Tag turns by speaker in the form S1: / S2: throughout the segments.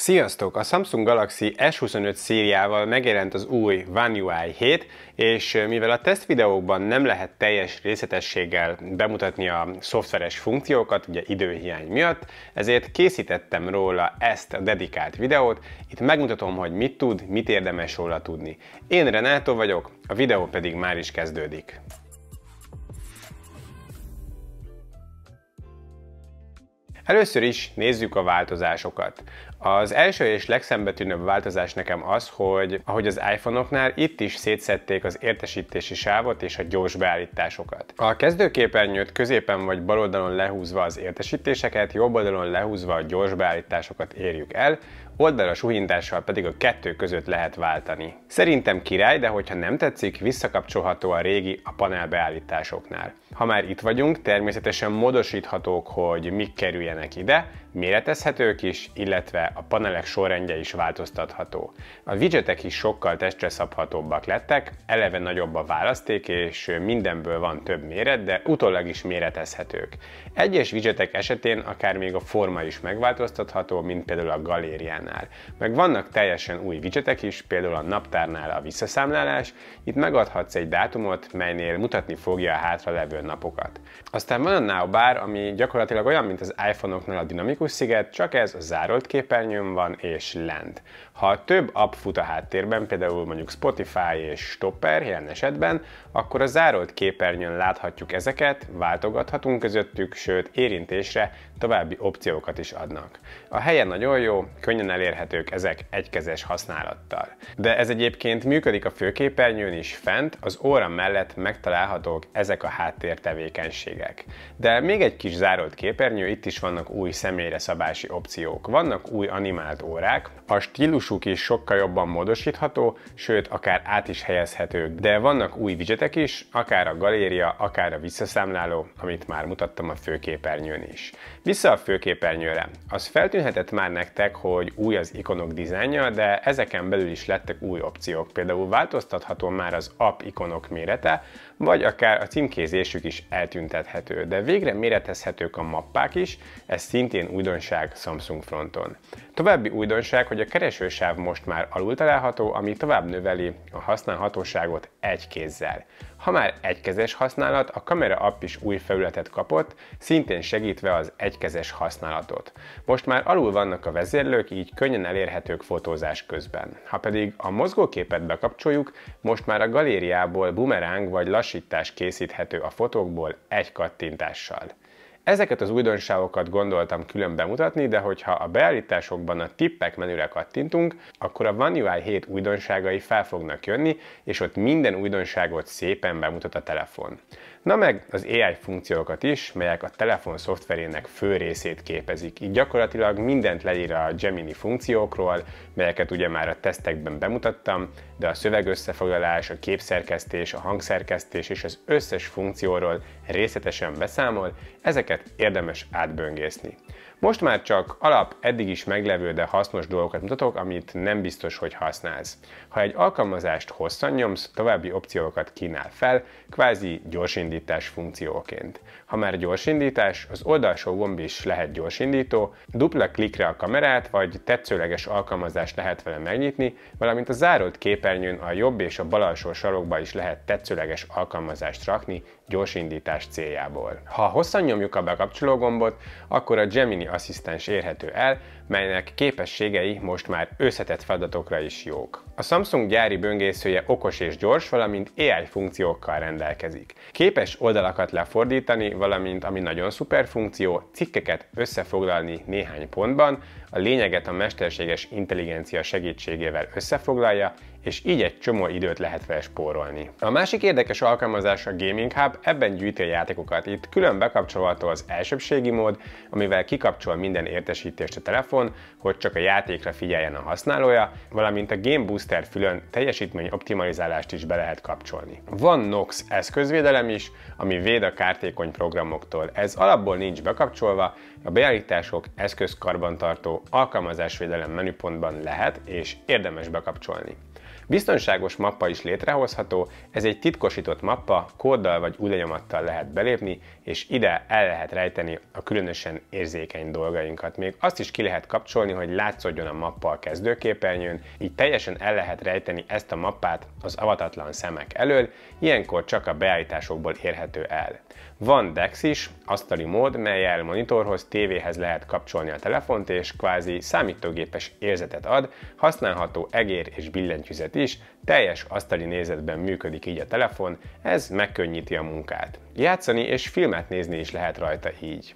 S1: Sziasztok! A Samsung Galaxy S25 szériával megjelent az új One UI 7, és mivel a tesztvideókban nem lehet teljes részletességgel bemutatni a szoftveres funkciókat, ugye időhiány miatt, ezért készítettem róla ezt a dedikált videót, itt megmutatom, hogy mit tud, mit érdemes róla tudni. Én Renato vagyok, a videó pedig már is kezdődik. Először is nézzük a változásokat. Az első és legszembetűnőbb változás nekem az, hogy ahogy az iPhone-oknál itt is szétszették az értesítési sávot és a gyors beállításokat. A kezdőképernyőt középen vagy bal oldalon lehúzva az értesítéseket, jobb oldalon lehúzva a gyors beállításokat érjük el, oldalas ujintással pedig a kettő között lehet váltani. Szerintem király, de hogyha nem tetszik, visszakapcsolható a régi a panel beállításoknál. Ha már itt vagyunk, természetesen módosíthatók, hogy mik kerüljenek ide, méretezhetők is, illetve a panelek sorrendje is változtatható. A widgetek is sokkal testre szabhatóbbak lettek, eleve nagyobb a választék, és mindenből van több méret, de utólag is méretezhetők. Egyes widgetek esetén akár még a forma is megváltoztatható, mint például a galérián naptárnál. Meg vannak teljesen új widgetek is, például a naptárnál a visszaszámlálás, itt megadhatsz egy dátumot, melynél mutatni fogja a hátra levő napokat. Aztán van a Now Bar, ami gyakorlatilag olyan, mint az iPhone-oknál a dinamikus sziget, csak ez a zárolt képernyőn van és lent. Ha több app fut a háttérben, például mondjuk Spotify és Stopper jelen esetben, akkor a zárolt képernyőn láthatjuk ezeket, váltogathatunk közöttük, sőt érintésre további opciókat is adnak. A helyen nagyon jó, könnyen elérhető elérhetők ezek egykezes használattal. De ez egyébként működik a főképernyőn is fent, az óra mellett megtalálhatók ezek a háttér tevékenységek. De még egy kis zárolt képernyő, itt is vannak új személyre szabási opciók, vannak új animált órák, a stílusuk is sokkal jobban módosítható, sőt akár át is helyezhetők, de vannak új widgetek is, akár a galéria, akár a visszaszámláló, amit már mutattam a főképernyőn is. Vissza a főképernyőre. Az feltűnhetett már nektek, hogy új új az ikonok dizájnja, de ezeken belül is lettek új opciók, például változtatható már az app ikonok mérete, vagy akár a címkézésük is eltüntethető, de végre méretezhetők a mappák is, ez szintén újdonság Samsung fronton. További újdonság, hogy a keresősáv most már alul található, ami tovább növeli a használhatóságot egy kézzel. Ha már egykezes használat, a kamera app is új felületet kapott, szintén segítve az egykezes használatot. Most már alul vannak a vezérlők, így könnyen elérhetők fotózás közben. Ha pedig a mozgóképet bekapcsoljuk, most már a galériából bumeráng vagy lassítás készíthető a fotókból egy kattintással. Ezeket az újdonságokat gondoltam külön bemutatni, de hogyha a beállításokban a tippek menüre kattintunk, akkor a One UI 7 újdonságai fel fognak jönni, és ott minden újdonságot szépen bemutat a telefon na meg az AI funkciókat is, melyek a telefon szoftverének fő részét képezik. Így gyakorlatilag mindent leír a Gemini funkciókról, melyeket ugye már a tesztekben bemutattam, de a szövegösszefoglalás, a képszerkesztés, a hangszerkesztés és az összes funkcióról részletesen beszámol, ezeket érdemes átböngészni. Most már csak alap, eddig is meglevő, de hasznos dolgokat mutatok, amit nem biztos, hogy használsz. Ha egy alkalmazást hosszan nyomsz, további opciókat kínál fel, kvázi gyorsindítás funkcióként. Ha már gyorsindítás, az oldalsó gomb is lehet gyorsindító, dupla klikre a kamerát vagy tetszőleges alkalmazást lehet vele megnyitni, valamint a zárolt képernyőn a jobb és a bal alsó sarokba is lehet tetszőleges alkalmazást rakni, indítás céljából. Ha hosszan nyomjuk a bekapcsoló gombot, akkor a Gemini asszisztens érhető el, melynek képességei most már összetett feladatokra is jók. A Samsung gyári böngészője okos és gyors, valamint AI funkciókkal rendelkezik. Képes oldalakat lefordítani, valamint ami nagyon szuper funkció, cikkeket összefoglalni néhány pontban, a lényeget a mesterséges intelligencia segítségével összefoglalja, és így egy csomó időt lehet vele spórolni. A másik érdekes alkalmazás a Gaming Hub, ebben gyűjti a játékokat. Itt külön bekapcsolható az elsőbségi mód, amivel kikapcsol minden értesítést a telefon, hogy csak a játékra figyeljen a használója, valamint a Game Booster fülön teljesítmény optimalizálást is be lehet kapcsolni. Van Nox eszközvédelem is, ami véd a kártékony programoktól. Ez alapból nincs bekapcsolva, a beállítások eszközkarbantartó alkalmazásvédelem menüpontban lehet és érdemes bekapcsolni. Biztonságos mappa is létrehozható, ez egy titkosított mappa, kóddal vagy újlenyomattal lehet belépni, és ide el lehet rejteni a különösen érzékeny dolgainkat. Még azt is ki lehet kapcsolni, hogy látszódjon a mappa a kezdőképernyőn, így teljesen el lehet rejteni ezt a mappát az avatatlan szemek elől, ilyenkor csak a beállításokból érhető el. Van DeX is, asztali mód, melyel monitorhoz, tévéhez lehet kapcsolni a telefont, és kvázi számítógépes érzetet ad, használható egér és billentyűzet is, teljes asztali nézetben működik így a telefon, ez megkönnyíti a munkát. Játszani és filmet nézni is lehet rajta így.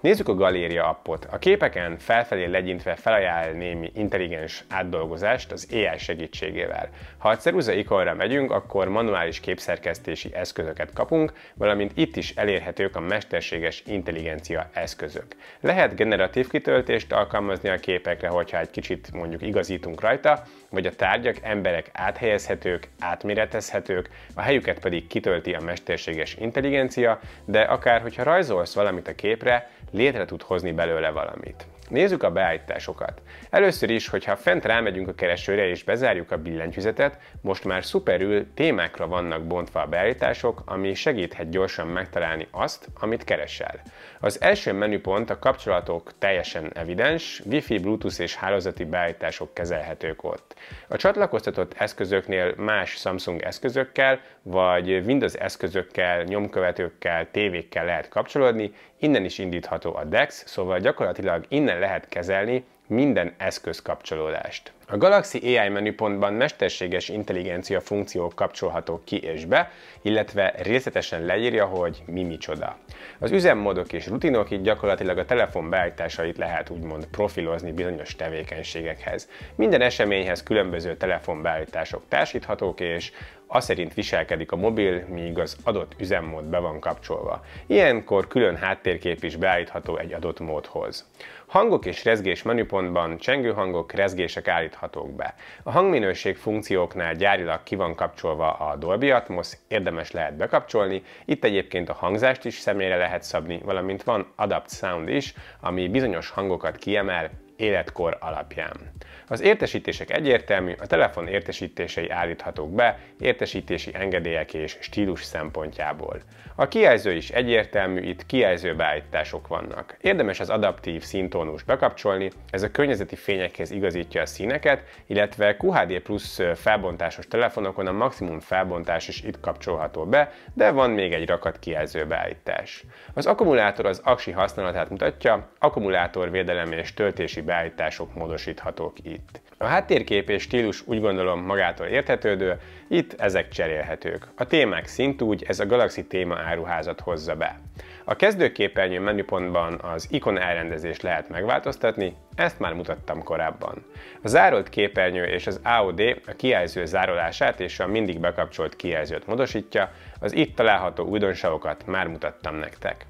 S1: Nézzük a Galéria appot. A képeken felfelé legyintve felajánl némi intelligens átdolgozást az AI segítségével. Ha a ceruza ikonra megyünk, akkor manuális képszerkesztési eszközöket kapunk, valamint itt is elérhetők a mesterséges intelligencia eszközök. Lehet generatív kitöltést alkalmazni a képekre, hogyha egy kicsit mondjuk igazítunk rajta, vagy a tárgyak, emberek áthelyezhetők, átméretezhetők, a helyüket pedig kitölti a mesterséges intelligencia, de akár hogyha rajzolsz valamit a képre, létre tud hozni belőle valamit. Nézzük a beállításokat. Először is, hogyha fent rámegyünk a keresőre és bezárjuk a billentyűzetet, most már szuperül témákra vannak bontva a beállítások, ami segíthet gyorsan megtalálni azt, amit keresel. Az első menüpont a kapcsolatok teljesen evidens, Wi-Fi, Bluetooth és hálózati beállítások kezelhetők ott. A csatlakoztatott eszközöknél más Samsung eszközökkel, vagy Windows eszközökkel, nyomkövetőkkel, tévékkel lehet kapcsolódni, innen is indítható a DEX, szóval gyakorlatilag innen lehet kezelni minden eszközkapcsolódást. A Galaxy AI menüpontban mesterséges intelligencia funkciók kapcsolhatók ki és be, illetve részletesen leírja, hogy mi micsoda. Az üzemmódok és rutinok így gyakorlatilag a telefon beállításait lehet úgymond profilozni bizonyos tevékenységekhez. Minden eseményhez különböző telefonbeállítások társíthatók, és aszerint viselkedik a mobil, míg az adott üzemmód be van kapcsolva. Ilyenkor külön háttérkép is beállítható egy adott módhoz. Hangok és rezgés menüpontban csengőhangok, rezgések állíthatók be. A hangminőség funkcióknál gyárilag ki van kapcsolva a Dolby Atmos, érdemes lehet bekapcsolni, itt egyébként a hangzást is személyre lehet szabni, valamint van Adapt Sound is, ami bizonyos hangokat kiemel életkor alapján. Az értesítések egyértelmű, a telefon értesítései állíthatók be értesítési engedélyek és stílus szempontjából. A kijelző is egyértelmű, itt kijelző beállítások vannak. Érdemes az adaptív színtónus bekapcsolni, ez a környezeti fényekhez igazítja a színeket, illetve QHD plusz felbontásos telefonokon a maximum felbontás is itt kapcsolható be, de van még egy rakat kijelző beállítás. Az akkumulátor az aksi használatát mutatja, védelem és töltési beállítások módosíthatók itt. A háttérkép és stílus úgy gondolom magától érthetődő, itt ezek cserélhetők. A témák szintúgy ez a Galaxy téma áruházat hozza be. A kezdőképernyő menüpontban az ikon elrendezést lehet megváltoztatni, ezt már mutattam korábban. A zárolt képernyő és az AOD a kijelző zárolását és a mindig bekapcsolt kijelzőt módosítja, az itt található újdonságokat már mutattam nektek.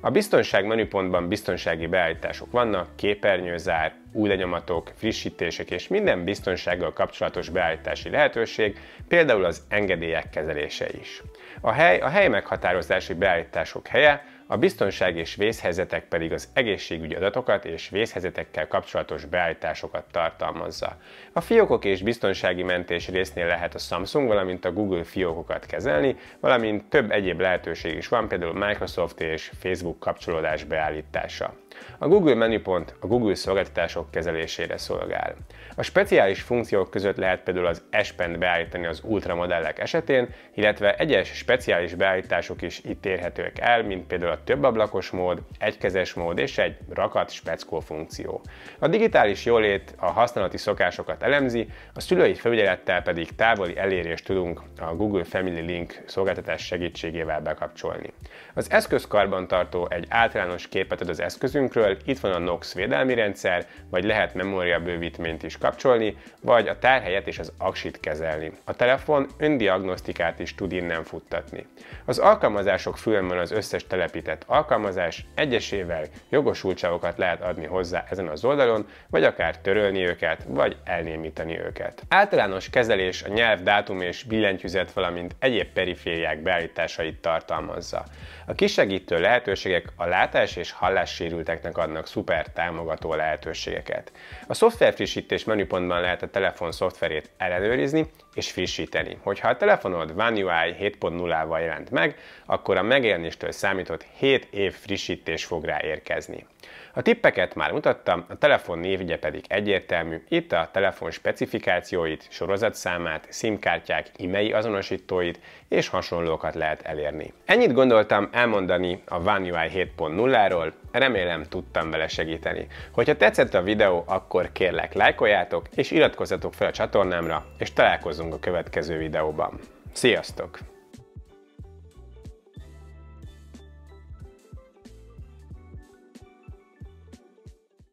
S1: A biztonság menüpontban biztonsági beállítások vannak, képernyőzár, új lenyomatok, frissítések és minden biztonsággal kapcsolatos beállítási lehetőség, például az engedélyek kezelése is. A hely a hely meghatározási beállítások helye, a biztonság és vészhelyzetek pedig az egészségügyi adatokat és vészhelyzetekkel kapcsolatos beállításokat tartalmazza. A fiókok és biztonsági mentés résznél lehet a Samsung, valamint a Google fiókokat kezelni, valamint több egyéb lehetőség is van, például Microsoft és Facebook kapcsolódás beállítása. A Google menüpont a Google szolgáltatások kezelésére szolgál. A speciális funkciók között lehet például az S-Pen beállítani az ultramodellek esetén, illetve egyes speciális beállítások is itt érhetőek el, mint például a többablakos mód, egykezes mód és egy rakat speckó funkció. A digitális jólét a használati szokásokat elemzi, a szülői felügyelettel pedig távoli elérést tudunk a Google Family Link szolgáltatás segítségével bekapcsolni. Az eszköz karbantartó egy általános képet ad az eszközünkről, itt van a NOx védelmi rendszer, vagy lehet memória bővítményt is kapcsolni, vagy a tárhelyet és az aksit kezelni. A telefon öndiagnosztikát is tud innen futtatni. Az alkalmazások fülön van az összes telepítmény említett alkalmazás egyesével jogosultságokat lehet adni hozzá ezen az oldalon, vagy akár törölni őket, vagy elnémítani őket. Általános kezelés a nyelv dátum és billentyűzet, valamint egyéb perifériák beállításait tartalmazza. A kisegítő lehetőségek a látás és hallássérülteknek adnak szuper támogató lehetőségeket. A szoftverfrissítés menüpontban lehet a telefon szoftverét ellenőrizni, és frissíteni. Hogyha a telefonod One UI 7.0-val jelent meg, akkor a megjelenéstől számított 7 év frissítés fog rá érkezni. A tippeket már mutattam, a telefon névügye pedig egyértelmű, itt a telefon specifikációit, sorozatszámát, SIM-kártyák, mail azonosítóit és hasonlókat lehet elérni. Ennyit gondoltam elmondani a One UI 7.0-ról, remélem tudtam vele segíteni. Hogyha tetszett a videó, akkor kérlek lájkoljátok és iratkozzatok fel a csatornámra, és találkozunk a következő videóban. Sziasztok!